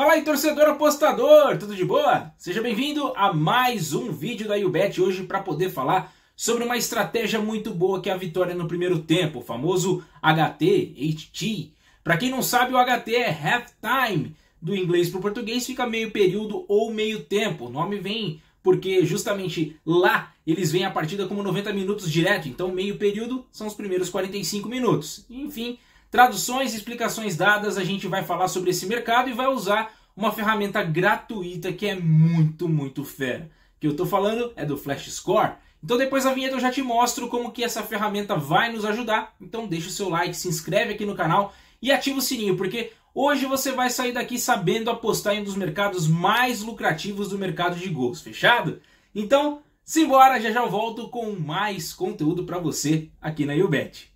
Fala aí, torcedor apostador, tudo de boa? Seja bem-vindo a mais um vídeo da Ubet hoje para poder falar sobre uma estratégia muito boa que é a vitória no primeiro tempo, o famoso HT, HT. Para quem não sabe, o HT é half time, do inglês para o português fica meio período ou meio tempo. O nome vem porque justamente lá eles veem a partida como 90 minutos direto, então meio período são os primeiros 45 minutos. Enfim, traduções e explicações dadas, a gente vai falar sobre esse mercado e vai usar uma ferramenta gratuita que é muito, muito fera. Que eu estou falando é do Flash Score. Então depois da vinheta eu já te mostro como que essa ferramenta vai nos ajudar. Então deixa o seu like, se inscreve aqui no canal e ativa o sininho, porque hoje você vai sair daqui sabendo apostar em um dos mercados mais lucrativos do mercado de gols, fechado? Então, simbora, já já volto com mais conteúdo para você aqui na YouBet.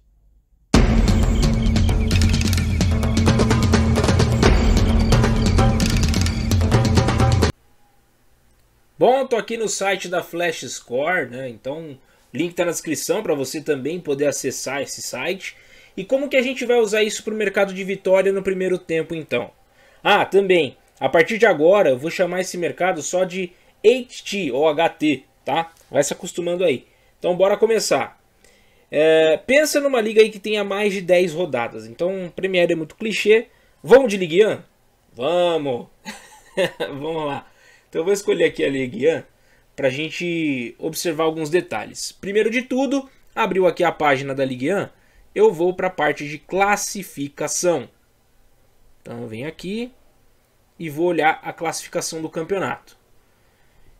ponto aqui no site da Flash Score, né? Então, link está na descrição para você também poder acessar esse site. E como que a gente vai usar isso para o mercado de vitória no primeiro tempo, então? Ah, também, a partir de agora eu vou chamar esse mercado só de HT ou HT, tá? Vai se acostumando aí. Então, bora começar. É, pensa numa liga aí que tenha mais de 10 rodadas. Então, Premier é muito clichê. Vamos de Ligue 1? Vamos! Vamos lá. Então eu vou escolher aqui a Leguian para a gente observar alguns detalhes. Primeiro de tudo, abriu aqui a página da Leguian, eu vou para a parte de classificação. Então eu venho aqui e vou olhar a classificação do campeonato.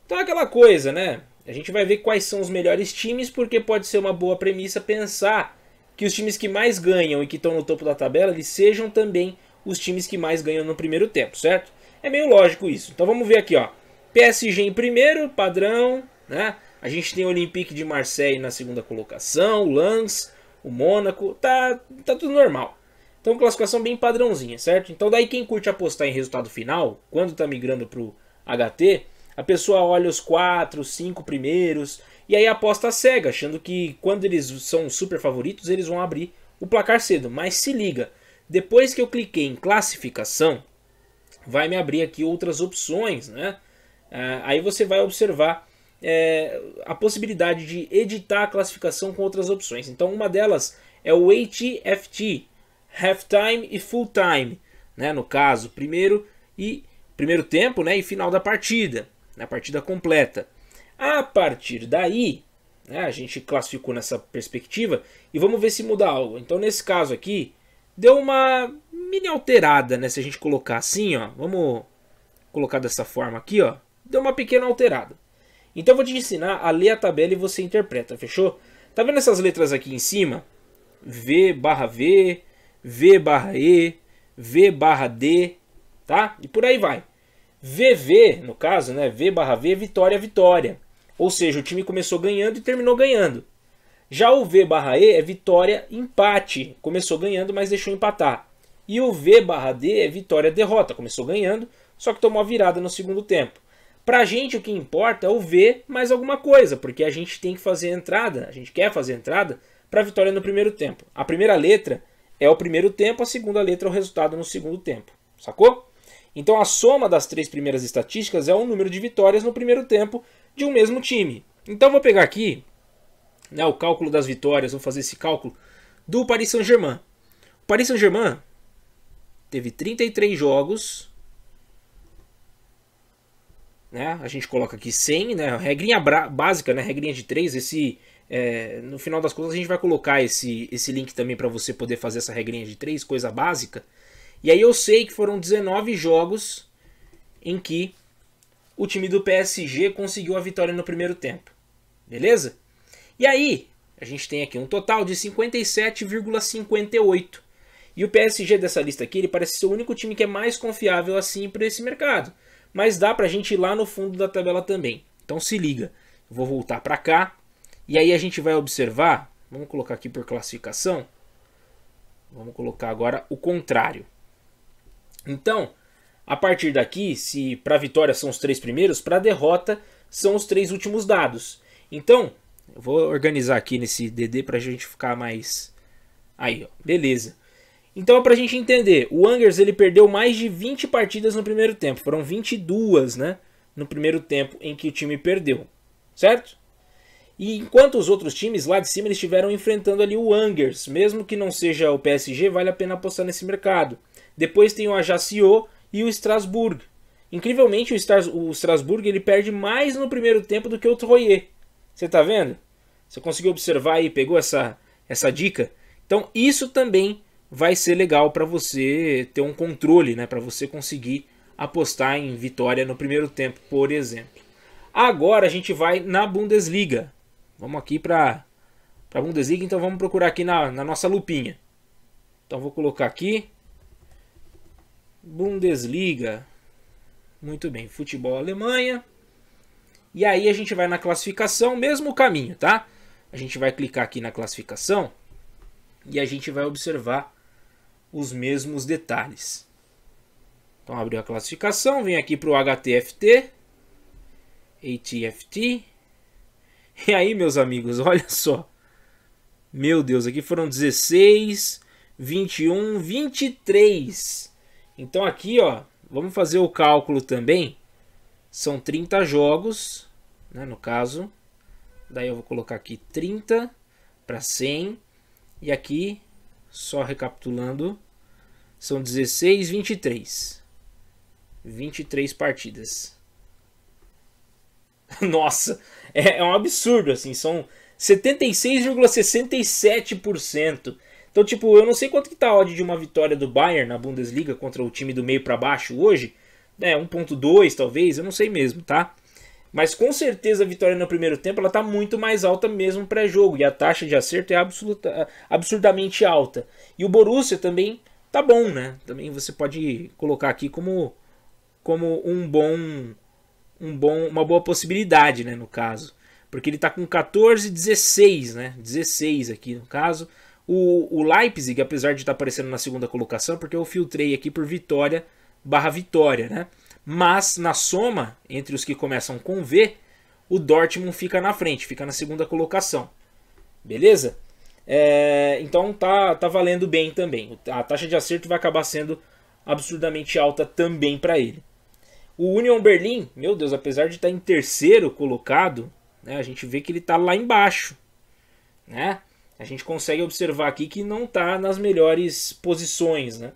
Então é aquela coisa, né? A gente vai ver quais são os melhores times, porque pode ser uma boa premissa pensar que os times que mais ganham e que estão no topo da tabela, eles sejam também os times que mais ganham no primeiro tempo, certo? É meio lógico isso. Então vamos ver aqui, ó. PSG em primeiro, padrão, né? A gente tem o Olympique de Marseille na segunda colocação, o Lens, o Mônaco, tá, tá tudo normal. Então classificação bem padrãozinha, certo? Então daí quem curte apostar em resultado final, quando tá migrando pro HT, a pessoa olha os quatro, cinco primeiros e aí aposta cega, achando que quando eles são super favoritos, eles vão abrir o placar cedo. Mas se liga, depois que eu cliquei em classificação, vai me abrir aqui outras opções, né? Ah, aí você vai observar é, a possibilidade de editar a classificação com outras opções. Então, uma delas é o HFT, time e full time, né? No caso, primeiro e primeiro tempo, né? E final da partida, na né, partida completa. A partir daí, né, a gente classificou nessa perspectiva e vamos ver se muda algo. Então, nesse caso aqui, deu uma mini alterada, né? Se a gente colocar assim, ó, vamos colocar dessa forma aqui, ó deu uma pequena alterada. Então eu vou te ensinar a ler a tabela e você interpreta, fechou? Tá vendo essas letras aqui em cima? V barra V, V barra E, V barra D, tá? E por aí vai. VV, no caso, né? V barra V, vitória, vitória. Ou seja, o time começou ganhando e terminou ganhando. Já o V barra E é vitória, empate. Começou ganhando, mas deixou empatar. E o V barra D é vitória, derrota. Começou ganhando, só que tomou a virada no segundo tempo. Pra gente o que importa é o V mais alguma coisa, porque a gente tem que fazer entrada, a gente quer fazer entrada para vitória no primeiro tempo. A primeira letra é o primeiro tempo, a segunda letra é o resultado no segundo tempo, sacou? Então a soma das três primeiras estatísticas é o número de vitórias no primeiro tempo de um mesmo time. Então vou pegar aqui né, o cálculo das vitórias, vou fazer esse cálculo do Paris Saint-Germain. O Paris Saint-Germain teve 33 jogos, né? A gente coloca aqui 100, né? Regrinha básica, né? Regrinha de 3, esse é, no final das contas a gente vai colocar esse, esse link também para você poder fazer essa regrinha de 3, coisa básica. E aí eu sei que foram 19 jogos em que o time do PSG conseguiu a vitória no primeiro tempo. Beleza? E aí, a gente tem aqui um total de 57,58. E o PSG dessa lista aqui, ele parece ser o único time que é mais confiável assim para esse mercado mas dá para a gente ir lá no fundo da tabela também. Então se liga, vou voltar para cá e aí a gente vai observar, vamos colocar aqui por classificação, vamos colocar agora o contrário. Então, a partir daqui, se para vitória são os três primeiros, para derrota são os três últimos dados. Então, eu vou organizar aqui nesse DD para a gente ficar mais... Aí, ó, beleza. Então é pra gente entender, o Angers ele perdeu mais de 20 partidas no primeiro tempo, foram 22, né, no primeiro tempo em que o time perdeu, certo? E enquanto os outros times lá de cima eles estiveram enfrentando ali o Angers, mesmo que não seja o PSG, vale a pena apostar nesse mercado. Depois tem o Ajaccio e o Strasbourg. Incrivelmente o, Stras o Strasbourg ele perde mais no primeiro tempo do que o Troyer. Você tá vendo? Você conseguiu observar aí, pegou essa essa dica? Então isso também vai ser legal para você ter um controle, né, para você conseguir apostar em vitória no primeiro tempo, por exemplo. Agora a gente vai na Bundesliga. Vamos aqui para a Bundesliga, então vamos procurar aqui na, na nossa lupinha. Então vou colocar aqui Bundesliga. Muito bem, futebol Alemanha. E aí a gente vai na classificação, mesmo caminho, tá? A gente vai clicar aqui na classificação e a gente vai observar os mesmos detalhes. Então abriu a classificação, vem aqui para o HTFT, ATFT. E aí, meus amigos, olha só. Meu Deus, aqui foram 16, 21, 23. Então aqui, ó, vamos fazer o cálculo também. São 30 jogos, né, no caso. Daí eu vou colocar aqui 30 para 100. E aqui, só recapitulando, são 16, 23. 23 partidas. Nossa, é, é um absurdo, assim, são 76,67%. Então, tipo, eu não sei quanto que tá a odd de uma vitória do Bayern na Bundesliga contra o time do meio para baixo hoje, né, 1.2 talvez, eu não sei mesmo, tá? Mas com certeza a vitória no primeiro tempo ela tá muito mais alta mesmo pré-jogo e a taxa de acerto é absoluta, absurdamente alta. E o Borussia também tá bom, né? Também você pode colocar aqui como como um bom um bom uma boa possibilidade, né, no caso. Porque ele tá com 14 16, né? 16 aqui no caso. O, o Leipzig, apesar de estar tá aparecendo na segunda colocação, porque eu filtrei aqui por vitória barra vitória, né? Mas na soma, entre os que começam com V, o Dortmund fica na frente, fica na segunda colocação. Beleza? É, então tá, tá valendo bem também. A taxa de acerto vai acabar sendo absurdamente alta também para ele. O Union Berlin, meu Deus, apesar de estar tá em terceiro colocado, né, a gente vê que ele está lá embaixo. Né? A gente consegue observar aqui que não está nas melhores posições. Né?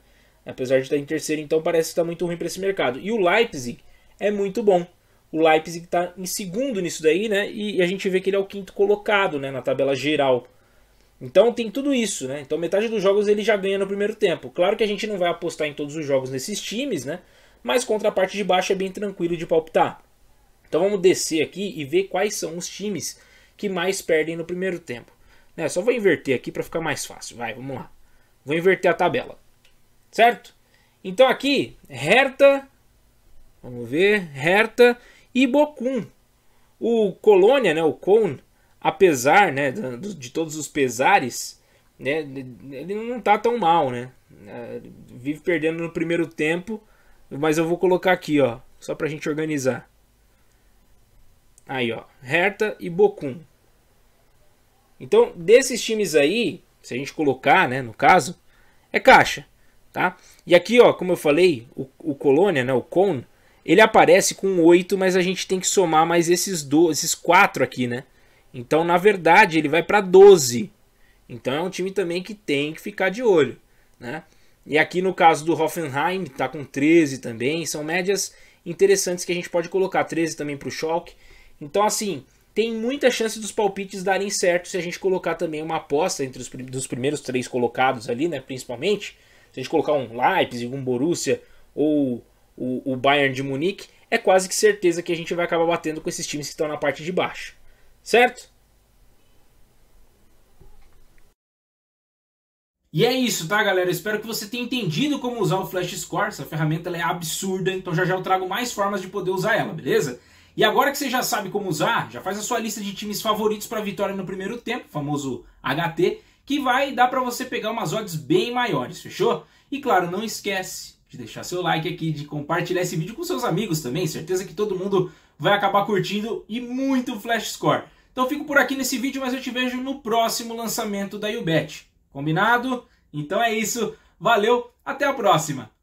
Apesar de estar tá em terceiro, então parece que está muito ruim para esse mercado. E o Leipzig é muito bom. O Leipzig está em segundo nisso daí, né? E, e a gente vê que ele é o quinto colocado né, na tabela geral então tem tudo isso, né? Então metade dos jogos ele já ganha no primeiro tempo. Claro que a gente não vai apostar em todos os jogos nesses times, né? Mas contra a parte de baixo é bem tranquilo de palpitar. Então vamos descer aqui e ver quais são os times que mais perdem no primeiro tempo. Né? Só vou inverter aqui para ficar mais fácil. Vai, vamos lá. Vou inverter a tabela. Certo? Então aqui, Hertha, vamos ver, Hertha e Bocum. O Colônia, né, o Cone, apesar né, de todos os pesares, né, ele não tá tão mal, né? É, vive perdendo no primeiro tempo, mas eu vou colocar aqui, ó, só a gente organizar. Aí, ó, Hertha e Bocum. Então, desses times aí, se a gente colocar, né, no caso, é caixa, tá? E aqui, ó, como eu falei, o, o Colônia, né, o Cone, ele aparece com 8, mas a gente tem que somar mais esses, do, esses 4 aqui, né? Então, na verdade, ele vai para 12. Então é um time também que tem que ficar de olho, né? E aqui no caso do Hoffenheim, está com 13 também, são médias interessantes que a gente pode colocar 13 também para o Schalke. Então assim, tem muita chance dos palpites darem certo se a gente colocar também uma aposta entre os dos primeiros três colocados ali, né, principalmente. Se a gente colocar um Leipzig, um Borussia ou o, o Bayern de Munique, é quase que certeza que a gente vai acabar batendo com esses times que estão na parte de baixo. Certo? E é isso, tá, galera? Eu espero que você tenha entendido como usar o Flash Score. Essa ferramenta é absurda, então já já eu trago mais formas de poder usar ela, beleza? E agora que você já sabe como usar, já faz a sua lista de times favoritos para vitória no primeiro tempo, famoso HT, que vai dar para você pegar umas odds bem maiores, fechou? E claro, não esquece de deixar seu like aqui, de compartilhar esse vídeo com seus amigos também, certeza que todo mundo vai acabar curtindo e muito Flash Score. Então fico por aqui nesse vídeo, mas eu te vejo no próximo lançamento da Ubet. Combinado? Então é isso. Valeu, até a próxima!